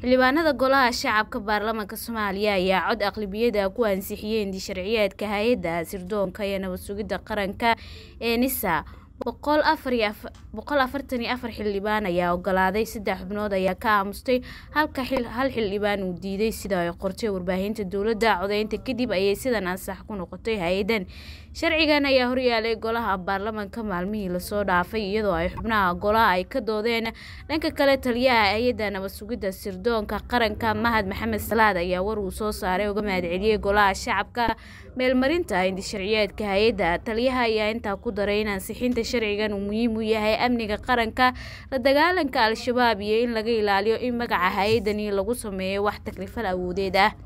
xildhibaanada golaha shacabka baarlamaanka soomaaliya ayaa cod aqlabiyada ku ansixiyeen sharciyeedka hay-adda sirdoonka iyo nabad sugidda qaranka ee nisa boqol afartan iyo afar xildhibaan ayaa ogolaaday saddex xubnood ayaa ka aamustay halka hal xildhibaan uu diiday sida ay qortay warbaahinta dowladda codeynta kadib ayay sidan ansax ku noqotay hay-adan sharcigan ayaa horyaalay golaha baarlamanka maalmihii lasoo dhaafay iyadoo ay xubnaha golaha ay ka doodeen dhanka kale taliyaha hay-adda nabad sugidda sirdoonka qaranka mahad maxamed salaad ayaa war uu soo saaray uga mahadceliyey golaha shacabka meelmarinta indisharciyeedka hay-adda taliyaha ayaa intaa ku daray in ansixinta sharcigan uu muhiim u yahay amniga qaranka la dagaalanka al-shabaab iyo in laga ilaaliyo in magaca hay-adani lagu sameeyo wax taklifal awoodeed ah